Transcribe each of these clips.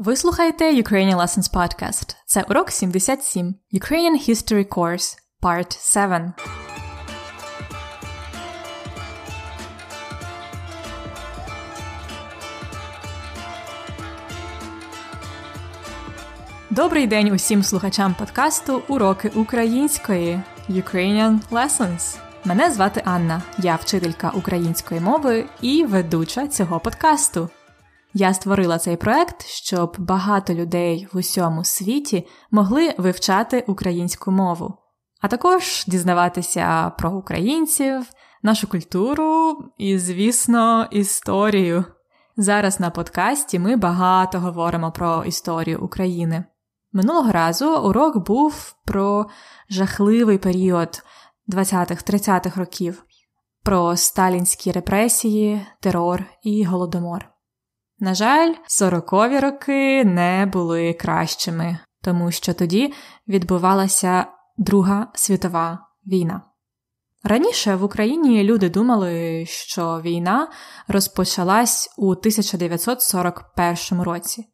Ви слухаєте Ukrainian Lessons Podcast. Це урок 77 Ukrainian History Course Part 7. Добрий день усім слухачам подкасту Уроки української Ukrainian Lessons. Мене звати Анна. Я вчителька української мови і ведуча цього подкасту. Я створила цей проект, щоб багато людей в усьому світі могли вивчати українську мову, а також дізнаватися про українців, нашу культуру і, звісно, історію. Зараз на подкасті ми багато говоримо про історію України. Минулого разу урок був про жахливий період 20-30-х років, про сталінські репресії, терор і голодомор. На жаль, сорокові роки не були кращими, тому що тоді відбувалася Друга світова війна. Раніше в Україні люди думали, що війна розпочалась у 1941 році.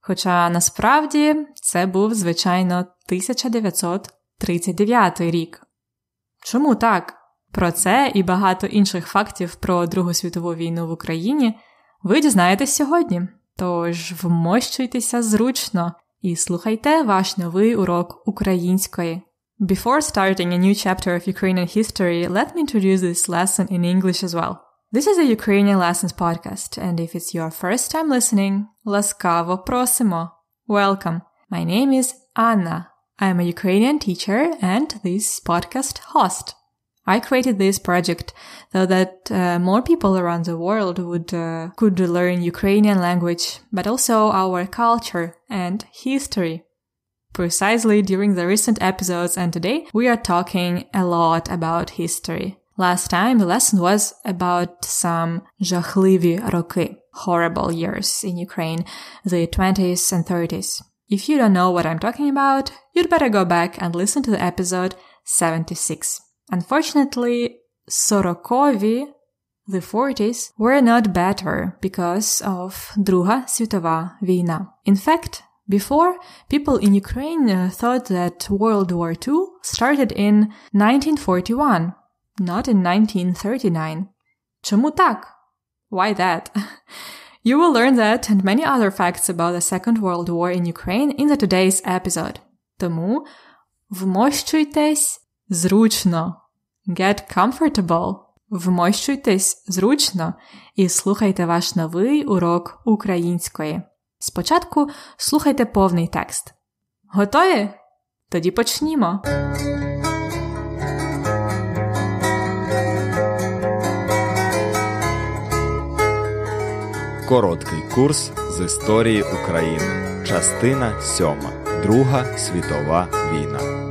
Хоча насправді це був, звичайно, 1939 рік. Чому так? Про це і багато інших фактів про Другу світову війну в Україні ви дізнаєтесь сьогодні. Тож вмощуйтеся зручно і слухайте ваш новий урок української. Before starting a new chapter of Ukrainian history, let me introduce this lesson in English as well. This is a Ukrainian lessons podcast, and if it's your first time listening, ласкаво просимо. Welcome. My name is Anna. I'm a Ukrainian teacher and this podcast host. I created this project so that uh, more people around the world would uh, could learn Ukrainian language, but also our culture and history. Precisely during the recent episodes and today, we are talking a lot about history. Last time the lesson was about some жахливі роки, horrible years in Ukraine, the 20s and 30s. If you don't know what I'm talking about, you'd better go back and listen to the episode 76. Unfortunately, Sorokovi, the 40s, were not better because of Druga Svetova Vina. In fact, before, people in Ukraine uh, thought that World War II started in 1941, not in 1939. Чому так? Why that? you will learn that and many other facts about the Second World War in Ukraine in the today's episode. Тому вмощуйтесь зручно. Get comfortable. Вмощуйтесь зручно і слухайте ваш новий урок української. Спочатку слухайте повний текст. Готові? Тоді почнімо. Короткий курс з історії України. Частина 7. Друга світова війна.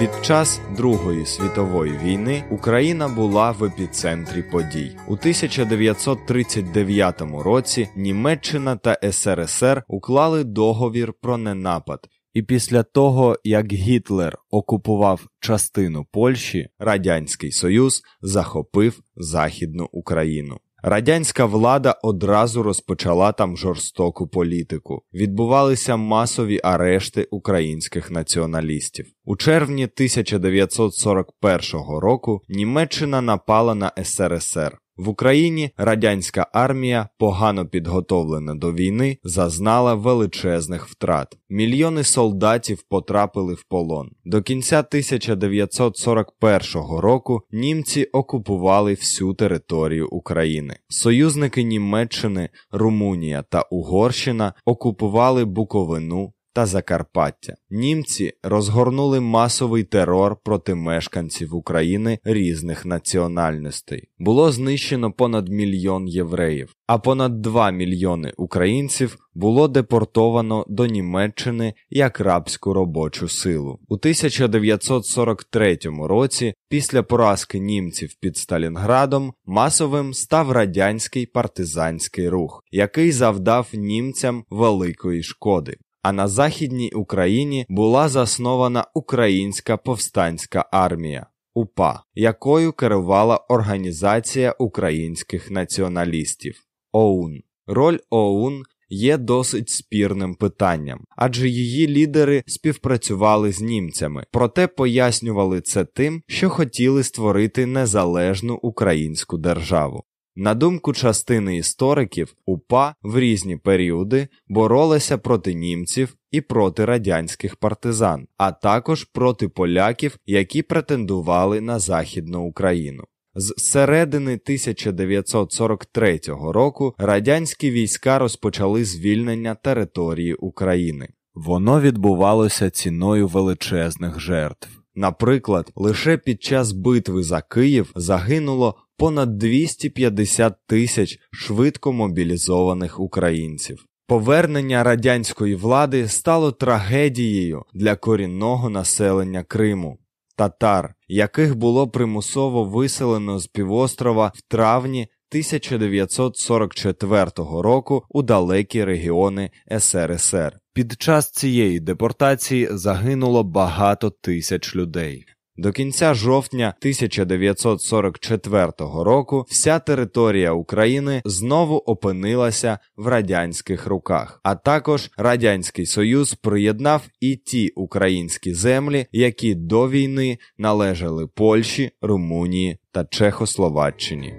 Під час Другої світової війни Україна була в епіцентрі подій. У 1939 році Німеччина та СРСР уклали договір про ненапад. І після того, як Гітлер окупував частину Польщі, Радянський Союз захопив Західну Україну. Радянська влада одразу розпочала там жорстоку політику. Відбувалися масові арешти українських націоналістів. У червні 1941 року Німеччина напала на СРСР. В Україні радянська армія, погано підготовлена до війни, зазнала величезних втрат. Мільйони солдатів потрапили в полон. До кінця 1941 року німці окупували всю територію України. Союзники Німеччини, Румунія та Угорщина окупували Буковину та Закарпаття. Німці розгорнули масовий терор проти мешканців України різних національностей. Було знищено понад мільйон євреїв, а понад 2 мільйони українців було депортовано до Німеччини як рабську робочу силу. У 1943 році, після поразки німців під Сталінградом, масовим став радянський партизанський рух, який завдав німцям великої шкоди а на Західній Україні була заснована Українська повстанська армія УПА, якою керувала Організація українських націоналістів ОУН. Роль ОУН є досить спірним питанням, адже її лідери співпрацювали з німцями, проте пояснювали це тим, що хотіли створити незалежну українську державу. На думку частини істориків, УПА в різні періоди боролася проти німців і проти радянських партизан, а також проти поляків, які претендували на Західну Україну. З середини 1943 року радянські війська розпочали звільнення території України. Воно відбувалося ціною величезних жертв. Наприклад, лише під час битви за Київ загинуло понад 250 тисяч швидко мобілізованих українців. Повернення радянської влади стало трагедією для корінного населення Криму татар, яких було примусово виселено з півострова в травні 1944 року у далекі регіони СРСР. Під час цієї депортації загинуло багато тисяч людей. До кінця жовтня 1944 року вся територія України знову опинилася в радянських руках, а також Радянський Союз приєднав і ті українські землі, які до війни належали Польщі, Румунії та Чехословаччині.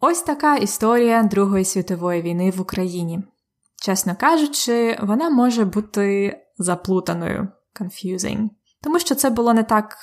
Ось така історія Другої світової війни в Україні. Чесно кажучи, вона може бути заплутаною confusing. Тому що це було не так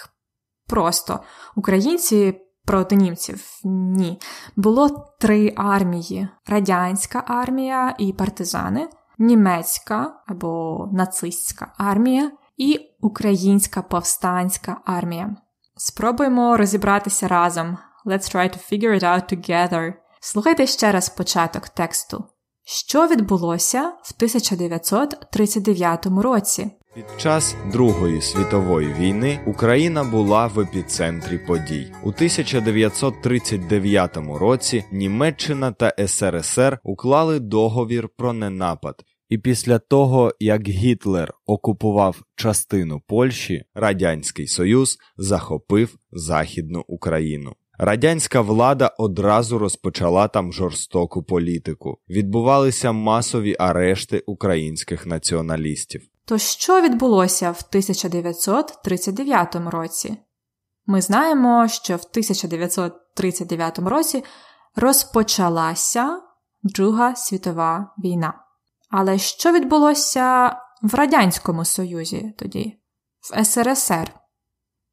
просто. Українці проти німців ні. Було три армії: радянська армія і партизани, німецька або нацистська армія і українська повстанська армія. Спробуємо розібратися разом. Let's try to figure it out together. Слухайте ще раз початок тексту. Що відбулося в 1939 році? Під час Другої світової війни Україна була в епіцентрі подій у 1939 році. Німеччина та СРСР уклали договір про ненапад. І після того, як Гітлер окупував частину Польщі, Радянський Союз захопив Західну Україну. Радянська влада одразу розпочала там жорстоку політику. Відбувалися масові арешти українських націоналістів. То що відбулося в 1939 році? Ми знаємо, що в 1939 році розпочалася Друга світова війна. Але що відбулося в Радянському Союзі тоді, в СРСР?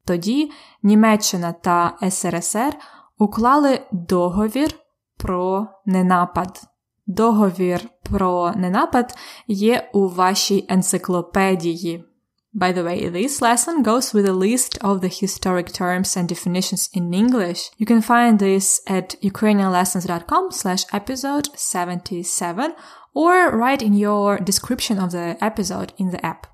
Тоді Німеччина та СРСР уклали договір про ненапад. Договір про ненапад є у вашій енциклопедії. By the way, this lesson goes with a list of the historic terms and definitions in English. You can find this at ukrainianlessons.com slash episode 77 or write in your description of the episode in the app.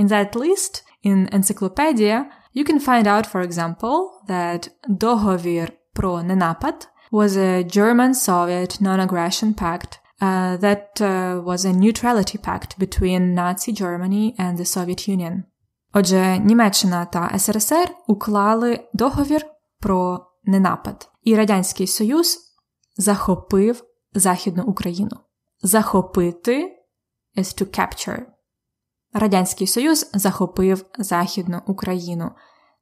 In that list, in Encyclopedia, You can find out, for example, that Договір про ненапад was a German-Soviet non-aggression pact uh, that uh, was a neutrality pact between Nazi Germany and the Soviet Union. Отже, Німеччина та СРСР уклали договір про ненапад, і Радянський Союз захопив Західну Україну. Захопити is to capture. Радянський Союз захопив Західну Україну.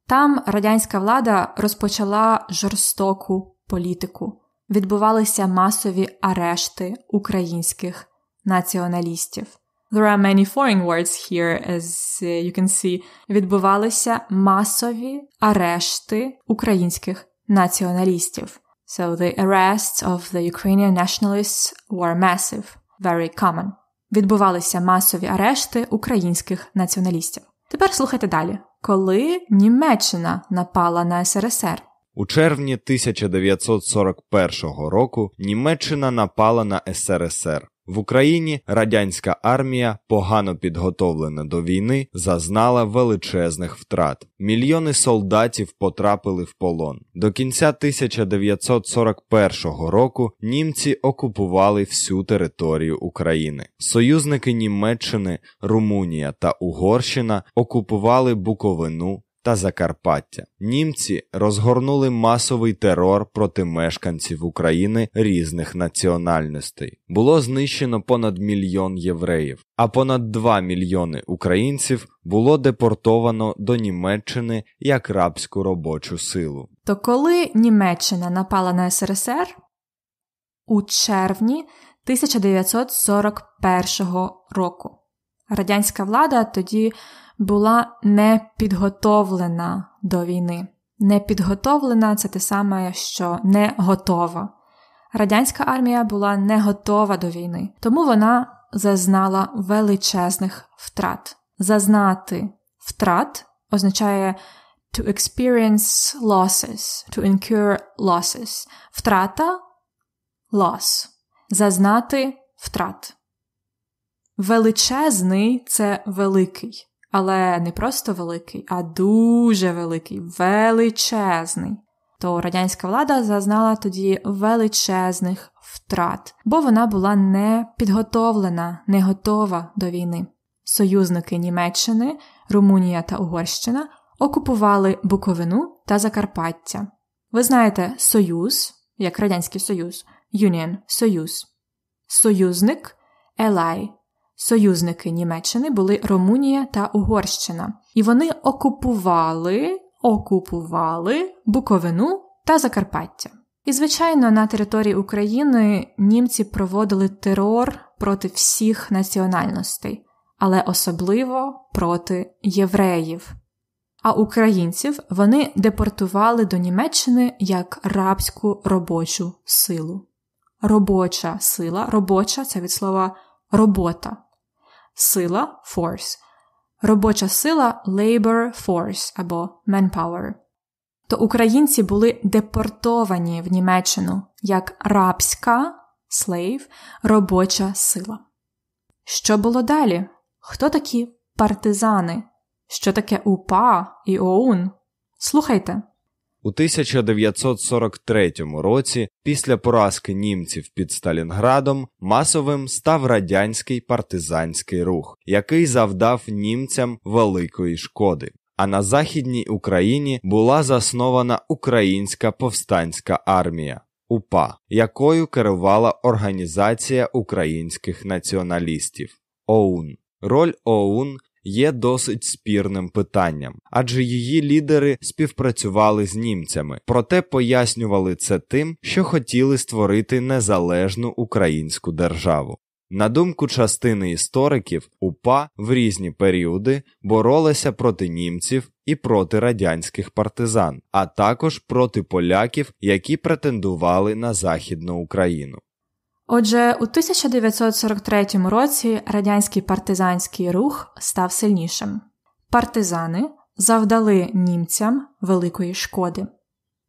Там радянська влада розпочала жорстоку політику, відбувалися масові арешти українських націоналістів. There are many foreign words here, as you can see. Відбувалися масові арешти українських націоналістів. So the arrests of the Ukrainian nationalists were massive, very common відбувалися масові арешти українських націоналістів. Тепер слухайте далі, коли Німеччина напала на СРСР. У червні 1941 року Німеччина напала на СРСР. В Україні радянська армія, погано підготовлена до війни, зазнала величезних втрат. Мільйони солдатів потрапили в полон. До кінця 1941 року німці окупували всю територію України. Союзники Німеччини, Румунія та Угорщина окупували Буковину, та Закарпаття. Німці розгорнули масовий терор проти мешканців України різних національностей. Було знищено понад мільйон євреїв, а понад 2 мільйони українців було депортовано до Німеччини як рабську робочу силу. То коли Німеччина напала на СРСР у червні 1941 року радянська влада тоді була не підготовлена до війни. Не підготовлена це те саме, що не готова. Радянська армія була не готова до війни, тому вона зазнала величезних втрат. Зазнати втрат означає to experience losses, to incur losses. Втрата loss. Зазнати втрат. Величезний це великий але не просто великий, а дуже великий, величезний. То радянська влада зазнала тоді величезних втрат, бо вона була не підготовлена, не готова до війни. Союзники Німеччини, Румунія та Угорщина окупували Буковину та Закарпаття. Ви знаєте, Союз, як Радянський Союз, Юніон Союз, союзник Елай. Союзники Німеччини були Румунія та Угорщина, і вони окупували окупували Буковину та Закарпаття. І, звичайно, на території України німці проводили терор проти всіх національностей, але особливо проти євреїв. А українців вони депортували до Німеччини як рабську робочу силу. Робоча сила, робоча це від слова робота сила force, робоча сила labor force або manpower. То українці були депортовані в Німеччину як рабська slave, робоча сила. Що було далі? Хто такі партизани? Що таке УПА і ОУН? Слухайте. У 1943 році, після поразки німців під Сталінградом, масовим став радянський партизанський рух, який завдав німцям великої шкоди. А на Західній Україні була заснована Українська повстанська армія УПА, якою керувала Організація українських націоналістів ОУН. Роль ОУН є досить спірним питанням, адже її лідери співпрацювали з німцями, проте пояснювали це тим, що хотіли створити незалежну українську державу. На думку частини істориків, УПА в різні періоди боролася проти німців і проти радянських партизан, а також проти поляків, які претендували на Західну Україну. Отже, у 1943 році радянський партизанський рух став сильнішим. Партизани завдали німцям великої шкоди.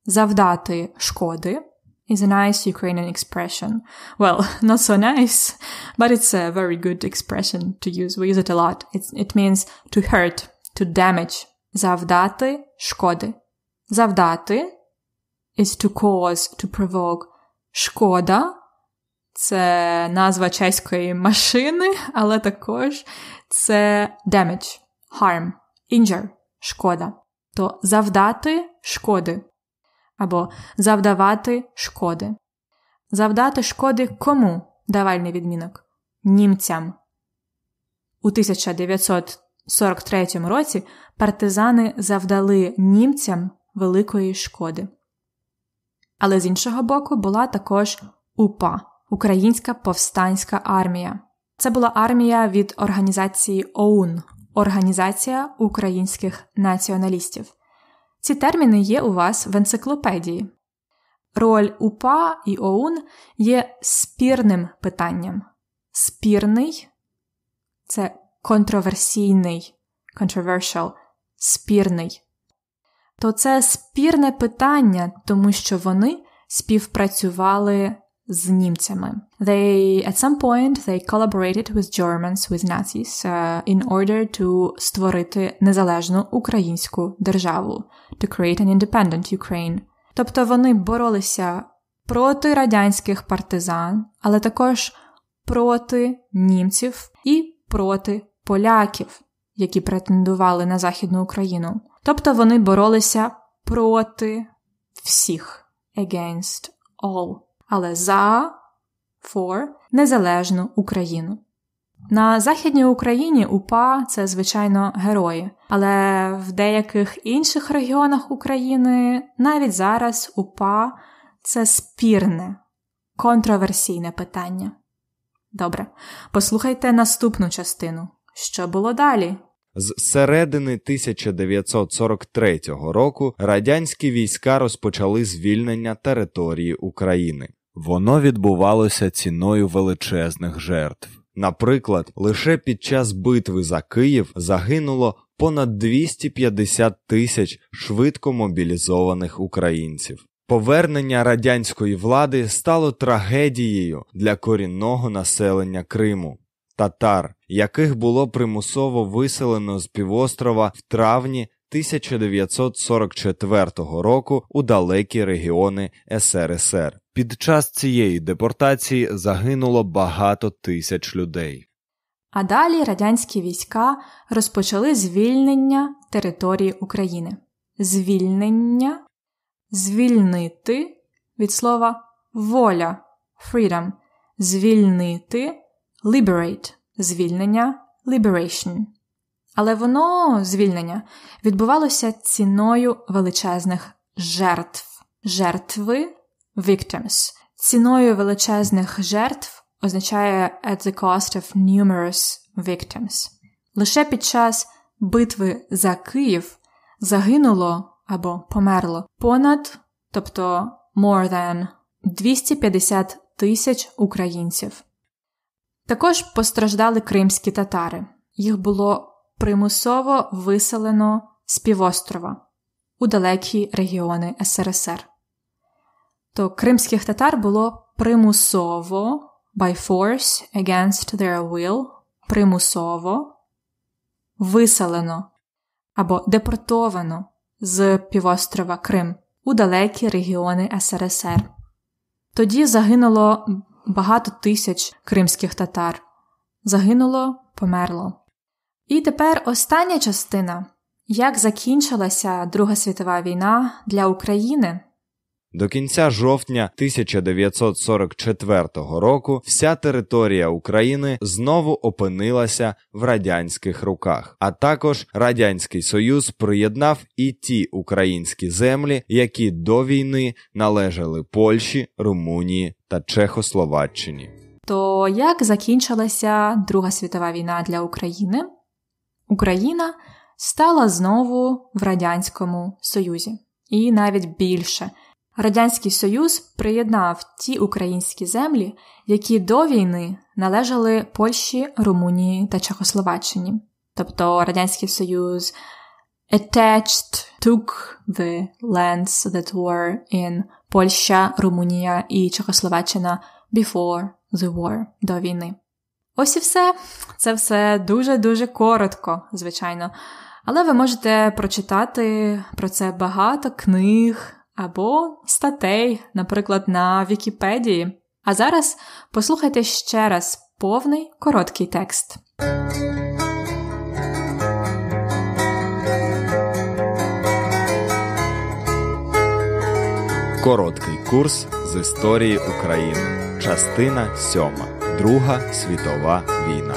Завдати шкоди is a nice Ukrainian expression. Well, not so nice, but it's a very good expression to use. We use it a lot. It's, it means to hurt, to damage. Завдати шкоди. Завдати is to cause, to provoke. Шкода це назва чеської машини, але також це damage, harm, injure, шкода. То завдати шкоди або завдавати шкоди. Завдати шкоди кому давальний відмінок? Німцям. У 1943 році партизани завдали німцям великої шкоди. Але з іншого боку була також упа Українська повстанська армія. Це була армія від організації ОУН Організація українських націоналістів. Ці терміни є у вас в енциклопедії. Роль УПА і ОУН є спірним питанням. Спірний це контроверсійний, controversial, спірний. То це спірне питання, тому що вони співпрацювали з німцями. They at some point they collaborated with Germans with Nazis uh, in order to створити незалежну українську державу, to create an independent Ukraine. Тобто вони боролися проти радянських партизан, але також проти німців і проти поляків, які претендували на Західну Україну. Тобто вони боролися проти всіх against all але за for незалежну Україну. На Західній Україні УПА це, звичайно, герої, але в деяких інших регіонах України навіть зараз УПА це спірне, контроверсійне питання. Добре, послухайте наступну частину. Що було далі? З середини 1943 року радянські війська розпочали звільнення території України. Воно відбувалося ціною величезних жертв. Наприклад, лише під час битви за Київ загинуло понад 250 тисяч швидко мобілізованих українців. Повернення радянської влади стало трагедією для корінного населення Криму татар, яких було примусово виселено з півострова в травні 1944 року у далекі регіони СРСР. Під час цієї депортації загинуло багато тисяч людей. А далі радянські війська розпочали звільнення території України. Звільнення звільнити від слова воля freedom, звільнити liberate, звільнення liberation. Але воно, звільнення, відбувалося ціною величезних жертв. Жертви victims. Ціною величезних жертв означає at the cost of numerous victims. Лише під час битви за Київ загинуло або померло понад, тобто more than 250 тисяч українців. Також постраждали кримські татари. Їх було примусово виселено з півострова у далекі регіони СРСР. То кримських татар було примусово by force against their will примусово виселено або депортовано з півострова Крим у далекі регіони СРСР. Тоді загинуло багато тисяч кримських татар. Загинуло, померло. І тепер остання частина як закінчилася Друга світова війна для України. До кінця жовтня 1944 року вся територія України знову опинилася в радянських руках, а також Радянський Союз приєднав і ті українські землі, які до війни належали Польщі, Румунії та Чехословаччині. То як закінчилася Друга світова війна для України? Україна стала знову в Радянському Союзі, і навіть більше. Радянський Союз приєднав ті українські землі, які до війни належали Польщі, Румунії та Чехословаччині. Тобто Радянський Союз attached took the lands that were in Польща, Румунія і Чехословаччина before the war до війни. Ось і все. Це все дуже-дуже коротко, звичайно. Але ви можете прочитати про це багато книг або статей, наприклад, на Вікіпедії. А зараз послухайте ще раз повний короткий текст. Короткий курс з історії України. Частина сьома. Друга світова війна.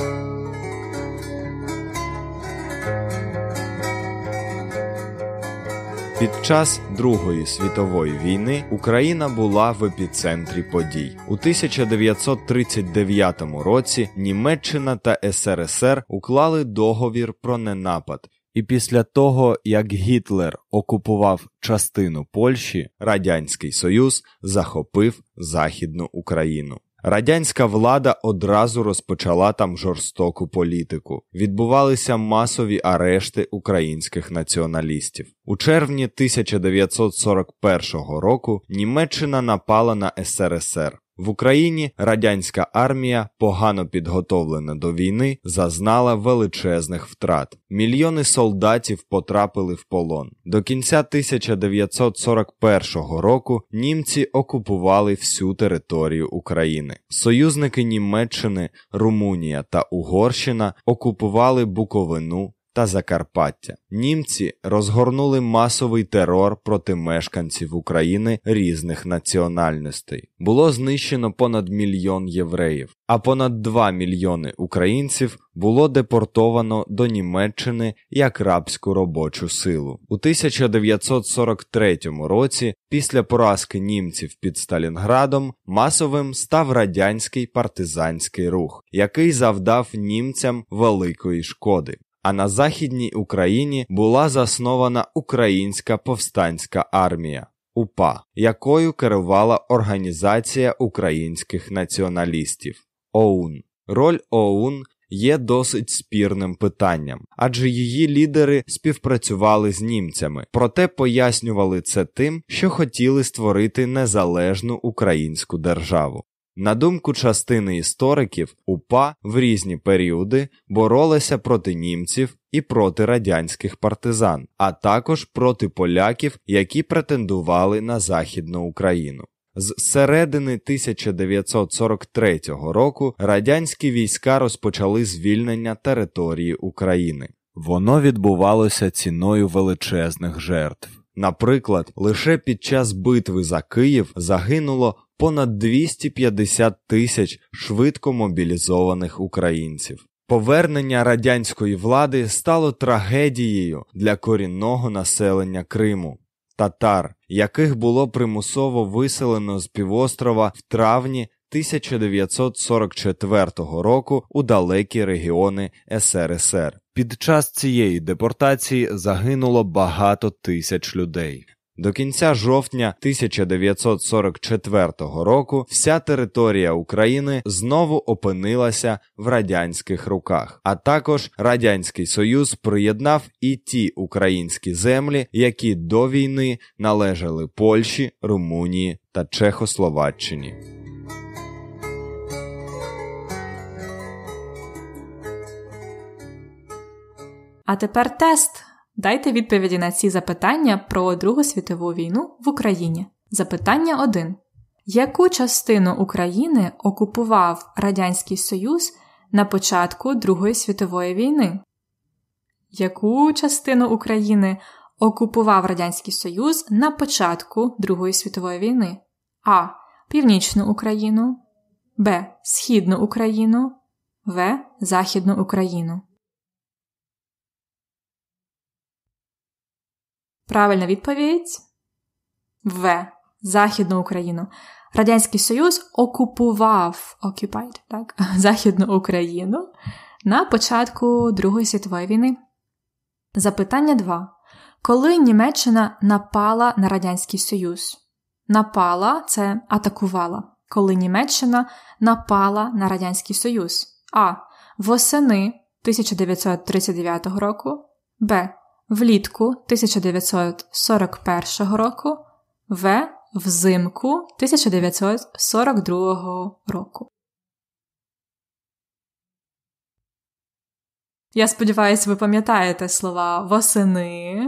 Під час Другої світової війни Україна була в епіцентрі подій. У 1939 році Німеччина та СРСР уклали договір про ненапад. І після того, як Гітлер окупував частину Польщі, Радянський Союз захопив Західну Україну. Радянська влада одразу розпочала там жорстоку політику. Відбувалися масові арешти українських націоналістів. У червні 1941 року Німеччина напала на СРСР. В Україні радянська армія, погано підготовлена до війни, зазнала величезних втрат. Мільйони солдатів потрапили в полон. До кінця 1941 року німці окупували всю територію України. Союзники Німеччини, Румунія та Угорщина окупували Буковину та Закарпаття. Німці розгорнули масовий терор проти мешканців України різних національностей. Було знищено понад мільйон євреїв, а понад 2 мільйони українців було депортовано до Німеччини як рабську робочу силу. У 1943 році, після поразки німців під Сталінградом, масовим став радянський партизанський рух, який завдав німцям великої шкоди а на Західній Україні була заснована Українська повстанська армія УПА, якою керувала Організація українських націоналістів ОУН. Роль ОУН є досить спірним питанням, адже її лідери співпрацювали з німцями, проте пояснювали це тим, що хотіли створити незалежну українську державу. На думку частини істориків, УПА в різні періоди боролася проти німців і проти радянських партизан, а також проти поляків, які претендували на Західну Україну. З середини 1943 року радянські війська розпочали звільнення території України. Воно відбувалося ціною величезних жертв. Наприклад, лише під час битви за Київ загинуло понад 250 тисяч швидко мобілізованих українців. Повернення радянської влади стало трагедією для корінного населення Криму татар, яких було примусово виселено з півострова в травні 1944 року у далекі регіони СРСР. Під час цієї депортації загинуло багато тисяч людей. До кінця жовтня 1944 року вся територія України знову опинилася в радянських руках, а також Радянський Союз приєднав і ті українські землі, які до війни належали Польщі, Румунії та Чехословаччині. А тепер тест. Дайте відповіді на ці запитання про Другу світову війну в Україні. Запитання 1. Яку частину України окупував Радянський Союз на початку Другої світової війни? Яку частину України окупував Радянський Союз на початку Другої світової війни? А. Північну Україну, Б. Східну Україну, В. Західну Україну. Правильна відповідь В. Західну Україну. Радянський Союз окупував occupied, так, Західну Україну на початку Другої світової війни. Запитання 2. Коли Німеччина напала на Радянський Союз? Напала це атакувала. Коли Німеччина напала на Радянський Союз? А. Восени 1939 року. Б влітку 1941 року, В взимку 1942 року. Я сподіваюся, ви пам'ятаєте слова восени,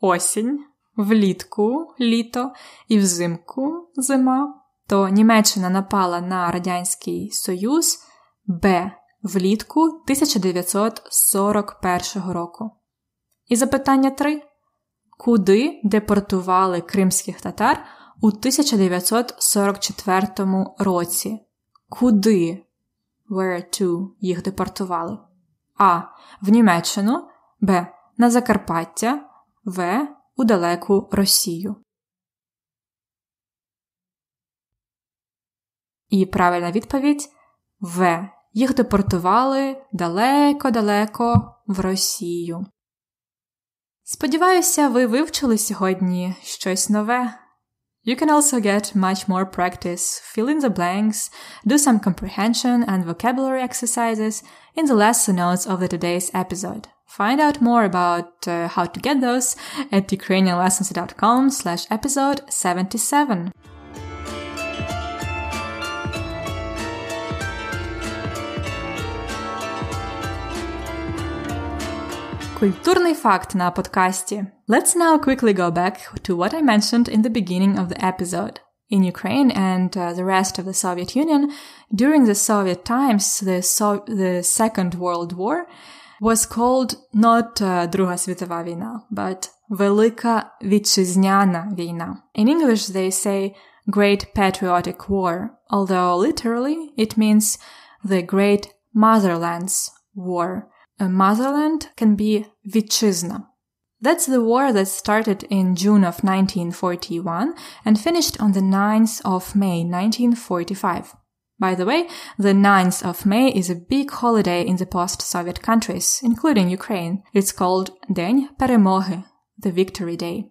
осінь, влітку літо і взимку зима. То Німеччина напала на Радянський Союз Б влітку 1941 року. І запитання 3. Куди депортували кримських татар у 1944 році? Куди Where to їх депортували? А. В Німеччину, Б. На Закарпаття, В. У далеку Росію. І правильна відповідь В. Їх депортували далеко-далеко в Росію. Сподіваюся, ви вивчили сьогодні щось нове. You can also get much more practice, fill in the blanks, do some comprehension and vocabulary exercises in the lesson notes of the today's episode. Find out more about uh, how to get those at ukrainianlessons.com slash episode 77. Культурный факт на подкасте. Let's now quickly go back to what I mentioned in the beginning of the episode. In Ukraine and uh, the rest of the Soviet Union, during the Soviet times, the, so- the Second World War was called not uh, Друга світова but Velika вітчизняна Vina. In English, they say Great Patriotic War, although literally it means the Great Motherlands War. A uh, motherland can be Vichizna. That's the war that started in June of 1941 and finished on the 9th of May 1945. By the way, the 9th of May is a big holiday in the post-Soviet countries, including Ukraine. It's called День Перемоги, the Victory Day.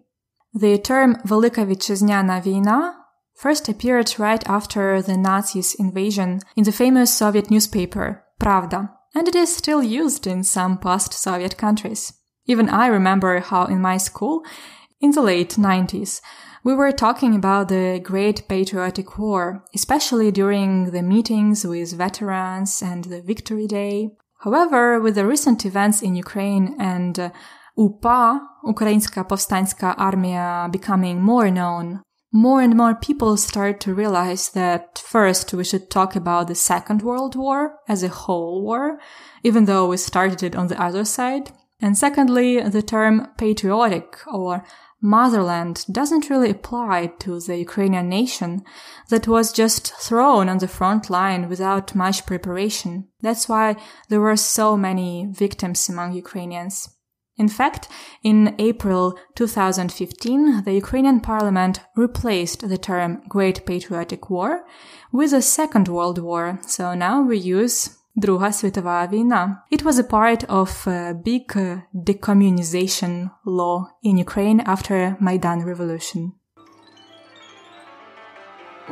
The term Велика Вітчизняна first appeared right after the Nazis' invasion in the famous Soviet newspaper Pravda, and it is still used in some past Soviet countries. Even I remember how in my school, in the late 90s, we were talking about the Great Patriotic War, especially during the meetings with veterans and the Victory Day. However, with the recent events in Ukraine and uh, UPA, Ukrainska Povstanska Armia, becoming more known, more and more people start to realize that first we should talk about the Second World War as a whole war, even though we started it on the other side. And secondly, the term patriotic or motherland doesn't really apply to the Ukrainian nation that was just thrown on the front line without much preparation. That's why there were so many victims among Ukrainians. In fact, in April 2015, the Ukrainian parliament replaced the term Great Patriotic War with a Second World War, so now we use Друга світова війна. It was a part of a big uh, decommunization law in Ukraine after Maidan revolution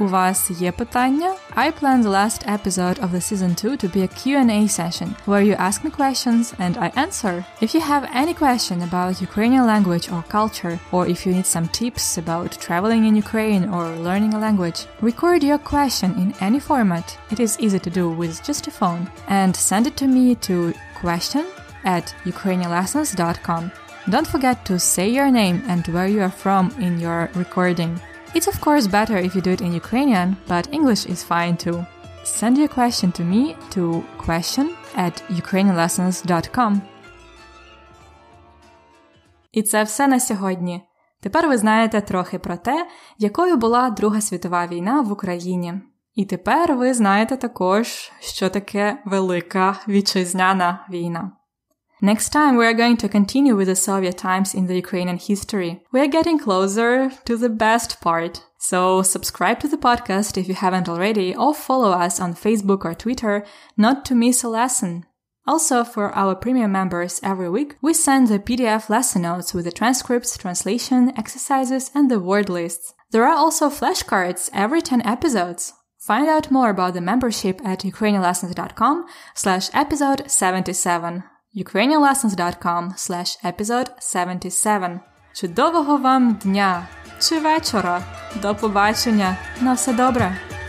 у вас є питання, I plan the last episode of the season 2 to be a Q&A session where you ask me questions and I answer. If you have any question about Ukrainian language or culture, or if you need some tips about traveling in Ukraine or learning a language, record your question in any format. It is easy to do with just a phone and send it to me to question at ukrainianlessons.com. Don't forget to say your name and where you are from in your recording. It's of course better if you do it in Ukrainian, but English is fine too. Send your question to me to question at ukrainianlessons.com. І це все на сьогодні. Тепер ви знаєте трохи про те, якою була Друга світова війна в Україні. І тепер ви знаєте також, що таке Велика Вітчизняна війна. Next time, we are going to continue with the Soviet times in the Ukrainian history. We are getting closer to the best part. So subscribe to the podcast if you haven't already, or follow us on Facebook or Twitter not to miss a lesson. Also, for our premium members every week, we send the PDF lesson notes with the transcripts, translation, exercises, and the word lists. There are also flashcards every 10 episodes. Find out more about the membership at ukrainianlessons.com slash episode 77. ukrainianlessons.com slash episode 77. Чудового вам дня чи вечора! До побачення! На все добре!